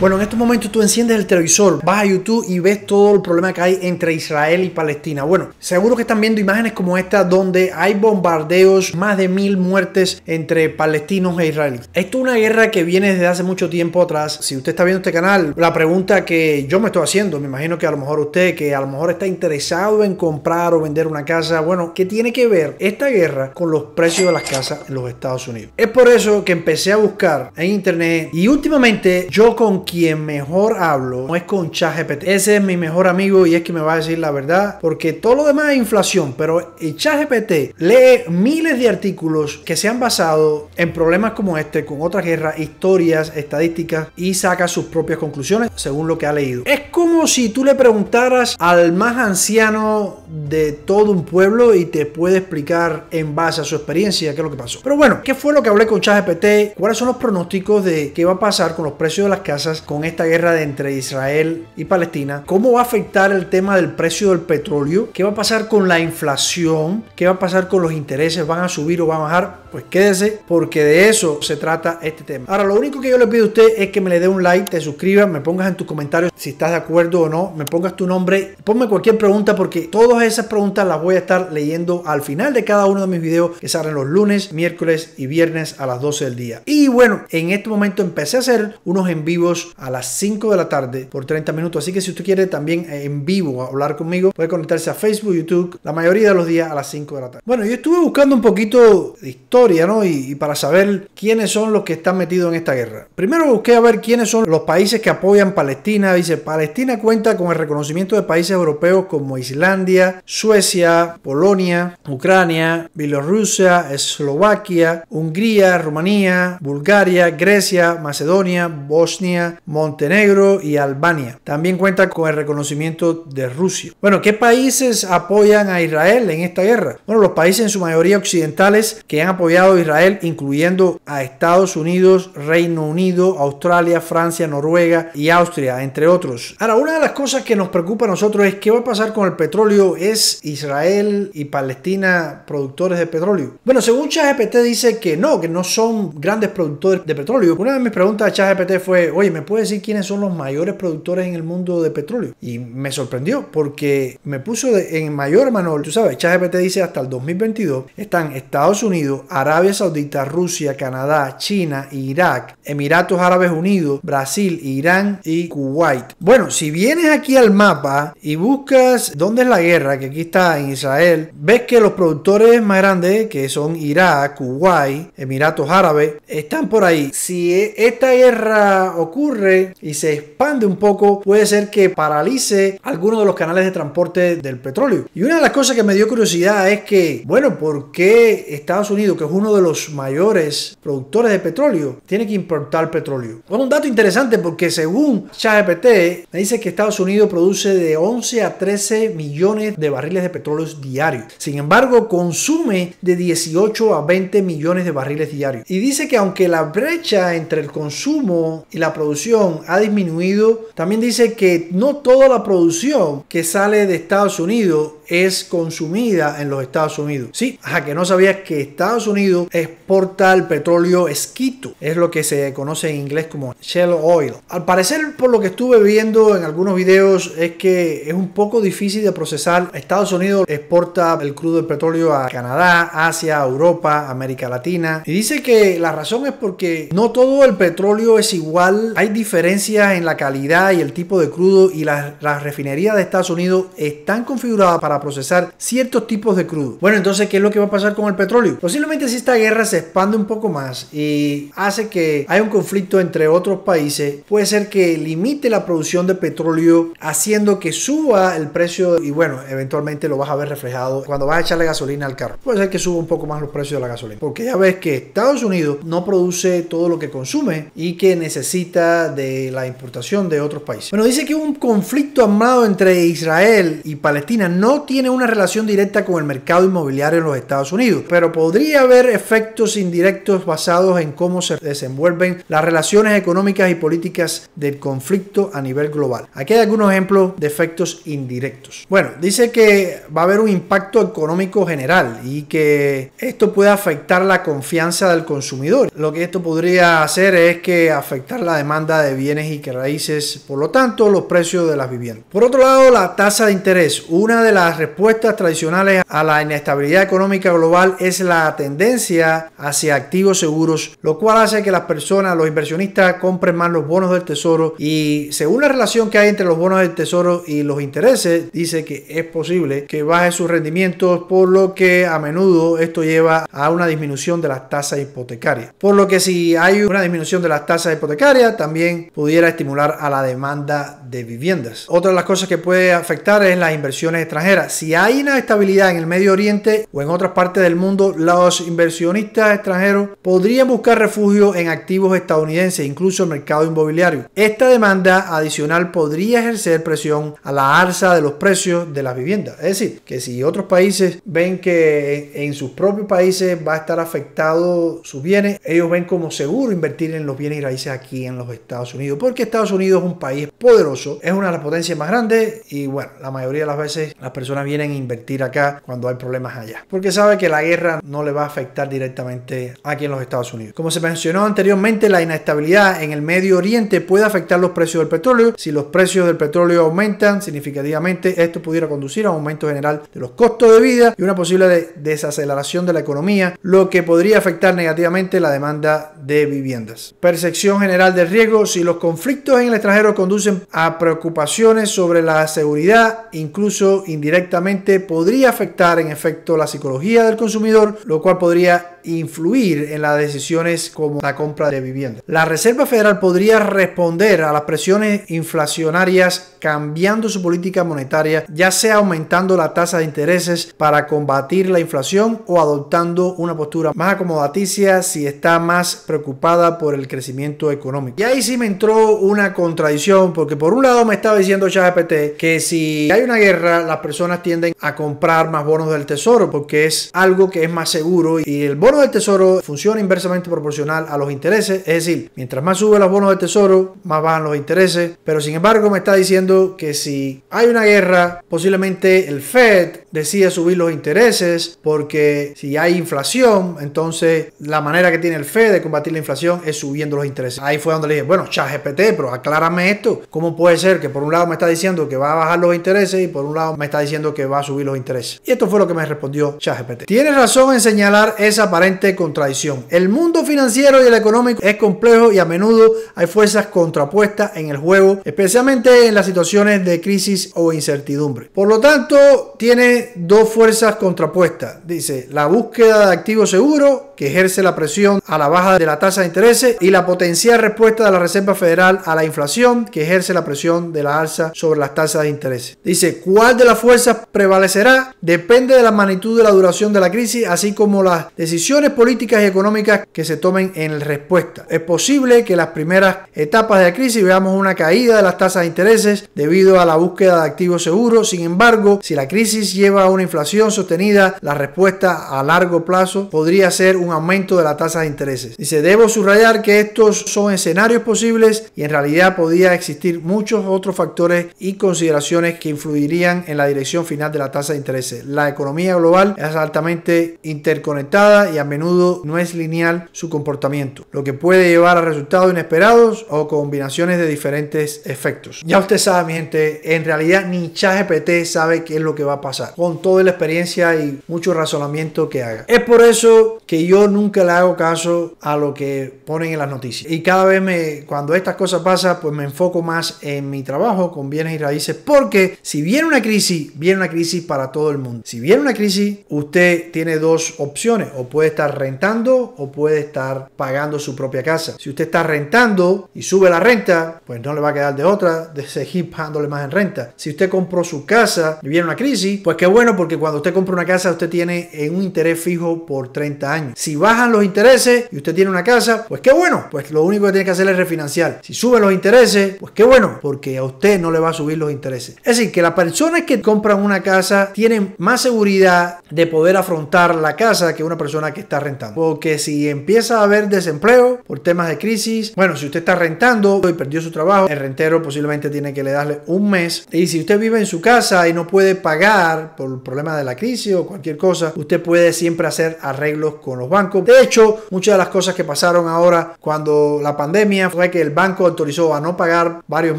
Bueno, en estos momentos tú enciendes el televisor, vas a YouTube y ves todo el problema que hay entre Israel y Palestina. Bueno, seguro que están viendo imágenes como esta donde hay bombardeos, más de mil muertes entre palestinos e israelíes. Esto es una guerra que viene desde hace mucho tiempo atrás. Si usted está viendo este canal, la pregunta que yo me estoy haciendo, me imagino que a lo mejor usted que a lo mejor está interesado en comprar o vender una casa, bueno, ¿qué tiene que ver esta guerra con los precios de las casas en los Estados Unidos? Es por eso que empecé a buscar en internet y últimamente yo con quien mejor hablo no es con ChatGPT. Ese es mi mejor amigo y es que me va a decir la verdad, porque todo lo demás es inflación, pero el ChatGPT lee miles de artículos que se han basado en problemas como este, con otras guerras, historias, estadísticas y saca sus propias conclusiones según lo que ha leído. Es como si tú le preguntaras al más anciano de todo un pueblo y te puede explicar en base a su experiencia qué es lo que pasó. Pero bueno, ¿qué fue lo que hablé con ChatGPT? ¿Cuáles son los pronósticos de qué va a pasar con los precios de las casas con esta guerra de entre Israel y Palestina? ¿Cómo va a afectar el tema del precio del petróleo? ¿Qué va a pasar con la inflación? ¿Qué va a pasar con los intereses? ¿Van a subir o van a bajar? Pues quédese porque de eso se trata este tema. Ahora, lo único que yo le pido a usted es que me le dé un like, te suscribas, me pongas en tus comentarios si estás de acuerdo o no, me pongas tu nombre, ponme cualquier pregunta porque todas esas preguntas las voy a estar leyendo al final de cada uno de mis videos que salen los lunes, miércoles y viernes a las 12 del día. Y bueno, en este momento empecé a hacer unos en vivos a las 5 de la tarde por 30 minutos, así que si usted quiere también eh, en vivo hablar conmigo, puede conectarse a Facebook, YouTube, la mayoría de los días a las 5 de la tarde. Bueno, yo estuve buscando un poquito de historia, ¿no? y para saber quiénes son los que están metidos en esta guerra. Primero busqué a ver quiénes son los países que apoyan Palestina, dice Palestina China cuenta con el reconocimiento de países europeos como Islandia, Suecia, Polonia, Ucrania, Bielorrusia, Eslovaquia, Hungría, Rumanía, Bulgaria, Grecia, Macedonia, Bosnia, Montenegro y Albania. También cuenta con el reconocimiento de Rusia. Bueno, ¿qué países apoyan a Israel en esta guerra? Bueno, los países en su mayoría occidentales que han apoyado a Israel, incluyendo a Estados Unidos, Reino Unido, Australia, Francia, Noruega y Austria, entre otros una de las cosas que nos preocupa a nosotros es qué va a pasar con el petróleo. ¿Es Israel y Palestina productores de petróleo? Bueno, según ChatGPT dice que no, que no son grandes productores de petróleo. Una de mis preguntas a ChatGPT fue, oye, ¿me puedes decir quiénes son los mayores productores en el mundo de petróleo? Y me sorprendió porque me puso en mayor manual, tú sabes, ChatGPT dice hasta el 2022 están Estados Unidos, Arabia Saudita, Rusia, Canadá, China, Irak, Emiratos Árabes Unidos, Brasil, Irán y Kuwait. Bueno, si vienes aquí al mapa y buscas dónde es la guerra, que aquí está en Israel, ves que los productores más grandes, que son Irak, Kuwait, Emiratos Árabes, están por ahí. Si e, esta guerra ocurre y se expande un poco, puede ser que paralice algunos de los canales de transporte del petróleo. Y una de las cosas que me dio curiosidad es que, bueno, ¿por qué Estados Unidos, que es uno de los mayores productores de petróleo, tiene que importar petróleo? Bueno, un dato interesante porque según ChatGPT, dice que Estados Unidos produce de 11 a 13 millones de barriles de petróleo diarios. Sin embargo, consume de 18 a 20 millones de barriles diarios. Y dice que aunque la brecha entre el consumo y la producción ha disminuido, también dice que no toda la producción que sale de Estados Unidos es consumida en los Estados Unidos. Sí, a que no sabías que Estados Unidos exporta el petróleo esquito, es lo que se conoce en inglés como shell oil. Al parecer, por lo que estuve viendo en algunos videos, es que es un poco difícil de procesar. Estados Unidos exporta el crudo de petróleo a Canadá, Asia, Europa, América Latina. Y dice que la razón es porque no todo el petróleo es igual, hay diferencias en la calidad y el tipo de crudo y las refinerías de Estados Unidos están configuradas para procesar ciertos tipos de crudo. Bueno, entonces, ¿qué es lo que va a pasar con el petróleo? Posiblemente si esta guerra se expande un poco más y hace que haya un conflicto entre otros países, puede ser que limite la producción de petróleo haciendo que suba el precio y bueno, eventualmente lo vas a ver reflejado cuando vas a echarle gasolina al carro. Puede ser que suba un poco más los precios de la gasolina, porque ya ves que Estados Unidos no produce todo lo que consume y que necesita de la importación de otros países. Bueno, dice que un conflicto armado entre Israel y Palestina no tiene tiene una relación directa con el mercado inmobiliario en los Estados Unidos, pero podría haber efectos indirectos basados en cómo se desenvuelven las relaciones económicas y políticas del conflicto a nivel global. Aquí hay algunos ejemplos de efectos indirectos. Bueno, dice que va a haber un impacto económico general y que esto puede afectar la confianza del consumidor. Lo que esto podría hacer es que afectar la demanda de bienes y que raíces, por lo tanto, los precios de las viviendas. Por otro lado, la tasa de interés, una de las respuestas tradicionales a la inestabilidad económica global es la tendencia hacia activos seguros, lo cual hace que las personas, los inversionistas, compren más los bonos del tesoro y según la relación que hay entre los bonos del tesoro y los intereses, dice que es posible que baje sus rendimientos, por lo que a menudo esto lleva a una disminución de las tasas hipotecarias. Por lo que si hay una disminución de las tasas hipotecarias, también pudiera estimular a la demanda de viviendas. Otra de las cosas que puede afectar es las inversiones extranjeras. Si hay una estabilidad en el Medio Oriente o en otras partes del mundo, los inversionistas extranjeros podrían buscar refugio en activos estadounidenses, incluso el mercado inmobiliario. Esta demanda adicional podría ejercer presión a la alza de los precios de las viviendas. Es decir, que si otros países ven que en sus propios países va a estar afectado sus bienes, ellos ven como seguro invertir en los bienes y raíces aquí en los Estados Unidos, porque Estados Unidos es un país poderoso es una de las potencias más grandes y bueno, la mayoría de las veces las personas vienen a invertir acá cuando hay problemas allá. Porque sabe que la guerra no le va a afectar directamente aquí en los Estados Unidos. Como se mencionó anteriormente, la inestabilidad en el Medio Oriente puede afectar los precios del petróleo. Si los precios del petróleo aumentan significativamente, esto pudiera conducir a un aumento general de los costos de vida y una posible desaceleración de la economía, lo que podría afectar negativamente la demanda de viviendas. Percepción general del riesgo. Si los conflictos en el extranjero conducen a preocupaciones sobre la seguridad, incluso indirectamente podría afectar en efecto la psicología del consumidor, lo cual podría influir en las decisiones como la compra de vivienda. La Reserva Federal podría responder a las presiones inflacionarias cambiando su política monetaria, ya sea aumentando la tasa de intereses para combatir la inflación o adoptando una postura más acomodaticia si está más preocupada por el crecimiento económico. Y ahí sí me entró una contradicción porque por un lado me estaba diciendo ChatGPT que si hay una guerra las personas tienden a comprar más bonos del tesoro porque es algo que es más seguro y el bono bonos del tesoro funciona inversamente proporcional a los intereses, es decir, mientras más suben los bonos del tesoro, más bajan los intereses, pero sin embargo me está diciendo que si hay una guerra, posiblemente el Fed decide subir los intereses porque si hay inflación, entonces la manera que tiene el Fed de combatir la inflación es subiendo los intereses. Ahí fue donde le dije, bueno, gpt pero aclárame esto, ¿cómo puede ser que por un lado me está diciendo que va a bajar los intereses y por un lado me está diciendo que va a subir los intereses? Y esto fue lo que me respondió gpt Tienes razón en señalar esa contradicción. El mundo financiero y el económico es complejo y a menudo hay fuerzas contrapuestas en el juego, especialmente en las situaciones de crisis o incertidumbre. Por lo tanto, tiene dos fuerzas contrapuestas. Dice, la búsqueda de activos seguros que ejerce la presión a la baja de la tasa de interés y la potencial respuesta de la Reserva Federal a la inflación que ejerce la presión de la alza sobre las tasas de interés. Dice, ¿cuál de las fuerzas prevalecerá? Depende de la magnitud de la duración de la crisis, así como las decisiones políticas y económicas que se tomen en respuesta. Es posible que las primeras etapas de la crisis veamos una caída de las tasas de intereses debido a la búsqueda de activos seguros. Sin embargo, si la crisis lleva a una inflación sostenida, la respuesta a largo plazo podría ser un aumento de la tasa de intereses. Y se debo subrayar que estos son escenarios posibles y en realidad podría existir muchos otros factores y consideraciones que influirían en la dirección final de la tasa de intereses. La economía global es altamente interconectada y a menudo no es lineal su comportamiento, lo que puede llevar a resultados inesperados o combinaciones de diferentes efectos. Ya usted sabe, mi gente, en realidad ni ChatGPT sabe qué es lo que va a pasar, con toda la experiencia y mucho razonamiento que haga. Es por eso que yo nunca le hago caso a lo que ponen en las noticias. Y cada vez me, cuando estas cosas pasan, pues me enfoco más en mi trabajo con bienes y raíces, porque si viene una crisis, viene una crisis para todo el mundo. Si viene una crisis, usted tiene dos opciones, o puede estar rentando o puede estar pagando su propia casa. Si usted está rentando y sube la renta, pues no le va a quedar de otra de seguir pagándole más en renta. Si usted compró su casa y viene una crisis, pues qué bueno porque cuando usted compra una casa usted tiene un interés fijo por 30 años. Si bajan los intereses y usted tiene una casa, pues qué bueno, pues lo único que tiene que hacer es refinanciar. Si sube los intereses, pues qué bueno, porque a usted no le va a subir los intereses. Es decir, que las personas que compran una casa tienen más seguridad de poder afrontar la casa que una persona que está rentando. Porque si empieza a haber desempleo por temas de crisis, bueno, si usted está rentando y perdió su trabajo, el rentero posiblemente tiene que le darle un mes. Y si usted vive en su casa y no puede pagar por el problema de la crisis o cualquier cosa, usted puede siempre hacer arreglos con los bancos. De hecho, muchas de las cosas que pasaron ahora cuando la pandemia fue que el banco autorizó a no pagar varios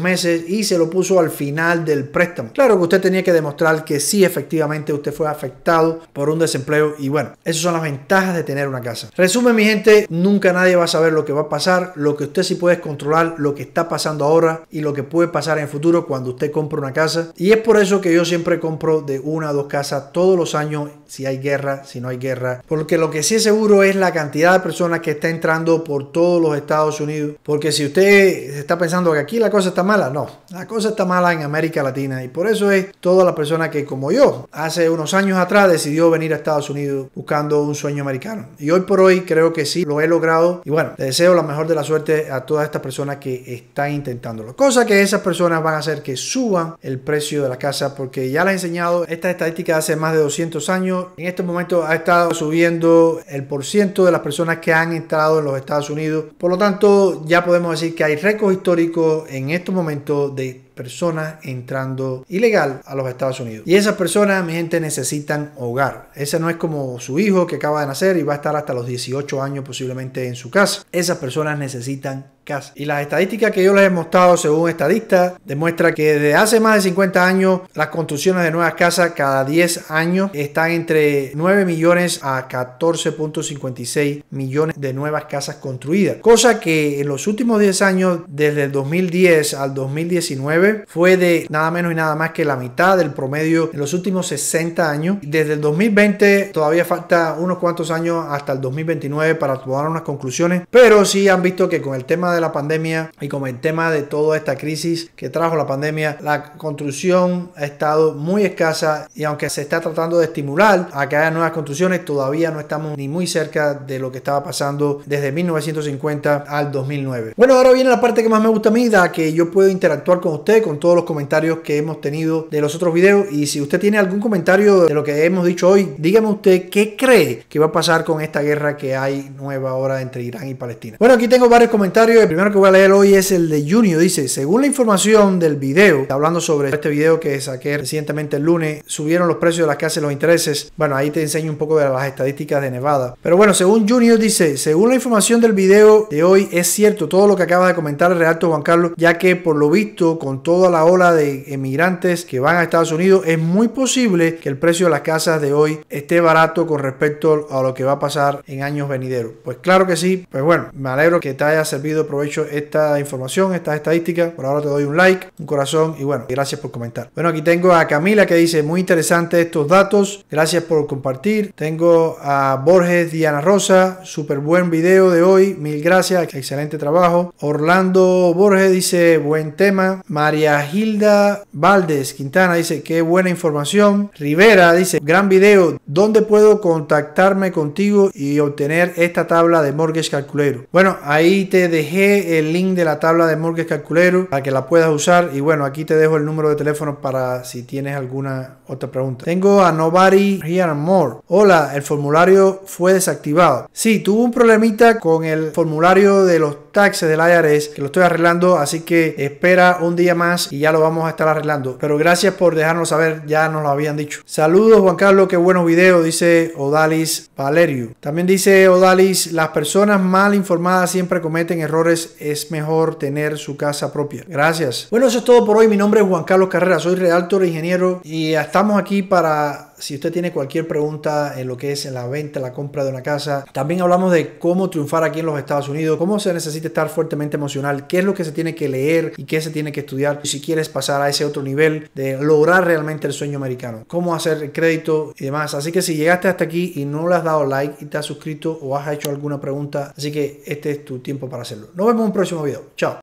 meses y se lo puso al final del préstamo. Claro que usted tenía que demostrar que sí, efectivamente, usted fue afectado por un desempleo y bueno, esas son las ventajas de tener una casa. Resumen, mi gente, nunca nadie va a saber lo que va a pasar, lo que usted sí puede es controlar, lo que está pasando ahora y lo que puede pasar en futuro cuando usted compra una casa. Y es por eso que yo siempre compro de una a dos casas todos los años, si hay guerra, si no hay guerra. Porque lo que sí es seguro es la cantidad de personas que está entrando por todos los Estados Unidos. Porque si usted está pensando que aquí la cosa está mala, no, la cosa está mala en América Latina. Y por eso es toda la persona que, como yo, hace unos años atrás decidió venir a Estados Unidos buscando un sueño americano y hoy por hoy creo que sí, lo he logrado. Y bueno, te deseo la mejor de la suerte a todas estas personas que están intentándolo. Cosa que esas personas van a hacer que suban el precio de la casa porque ya les he enseñado esta estadística hace más de 200 años. En este momento ha estado subiendo el por ciento de las personas que han entrado en los Estados Unidos. Por lo tanto, ya podemos decir que hay récords históricos en estos momentos de personas entrando ilegal a los Estados Unidos. Y esas personas, mi gente, necesitan hogar. Ese no es como su hijo que acaba de nacer y va a estar hasta los 18 años posiblemente en su casa. Esas personas necesitan Casa. Y las estadísticas que yo les he mostrado según estadistas demuestra que desde hace más de 50 años las construcciones de nuevas casas cada 10 años están entre 9 millones a 14.56 millones de nuevas casas construidas. Cosa que en los últimos 10 años, desde el 2010 al 2019, fue de nada menos y nada más que la mitad del promedio en los últimos 60 años. Desde el 2020 todavía falta unos cuantos años hasta el 2029 para tomar unas conclusiones, pero sí han visto que con el tema de la pandemia y como el tema de toda esta crisis que trajo la pandemia, la construcción ha estado muy escasa y aunque se está tratando de estimular a que haya nuevas construcciones, todavía no estamos ni muy cerca de lo que estaba pasando desde 1950 al 2009. Bueno, ahora viene la parte que más me gusta a mí, da que yo puedo interactuar con usted, con todos los comentarios que hemos tenido de los otros videos y si usted tiene algún comentario de lo que hemos dicho hoy, dígame usted qué cree que va a pasar con esta guerra que hay nueva ahora entre Irán y Palestina. Bueno, aquí tengo varios comentarios el primero que voy a leer hoy es el de Junio. Dice, según la información del video, hablando sobre este video que saqué recientemente el lunes, subieron los precios de las casas y los intereses. Bueno, ahí te enseño un poco de las estadísticas de Nevada. Pero bueno, según Junior dice, según la información del video de hoy, es cierto todo lo que acabas de comentar el realto Juan Carlos, ya que por lo visto, con toda la ola de emigrantes que van a Estados Unidos, es muy posible que el precio de las casas de hoy esté barato con respecto a lo que va a pasar en años venideros. Pues claro que sí, pues bueno, me alegro que te haya servido aprovecho esta información, estas estadísticas. Por ahora te doy un like, un corazón y bueno, gracias por comentar. Bueno, aquí tengo a Camila que dice, muy interesante estos datos, gracias por compartir. Tengo a Borges Diana Rosa, súper buen video de hoy, mil gracias, excelente trabajo. Orlando Borges dice, buen tema. María Gilda Valdés Quintana dice, qué buena información. Rivera dice, gran video, ¿dónde puedo contactarme contigo y obtener esta tabla de Mortgage calculero Bueno, ahí te dejé el link de la tabla de Mortgage calculero para que la puedas usar. Y bueno, aquí te dejo el número de teléfono para si tienes alguna otra pregunta. Tengo a Nobody Here More. Hola, el formulario fue desactivado. Sí, tuvo un problemita con el formulario de los taxes del IRS, que lo estoy arreglando, así que espera un día más y ya lo vamos a estar arreglando. Pero gracias por dejarnos saber, ya nos lo habían dicho. Saludos Juan Carlos, qué buenos videos, dice Odalis Valerio. También dice Odalis, las personas mal informadas siempre cometen errores, es mejor tener su casa propia. Gracias. Bueno, eso es todo por hoy. Mi nombre es Juan Carlos Carrera, soy realtor, ingeniero y estamos aquí para si usted tiene cualquier pregunta en lo que es en la venta, la compra de una casa, también hablamos de cómo triunfar aquí en los Estados Unidos, cómo se necesita estar fuertemente emocional, qué es lo que se tiene que leer y qué se tiene que estudiar si quieres pasar a ese otro nivel de lograr realmente el sueño americano, cómo hacer crédito y demás. Así que si llegaste hasta aquí y no le has dado like y te has suscrito o has hecho alguna pregunta, así que este es tu tiempo para hacerlo. Nos vemos en un próximo video. Chao.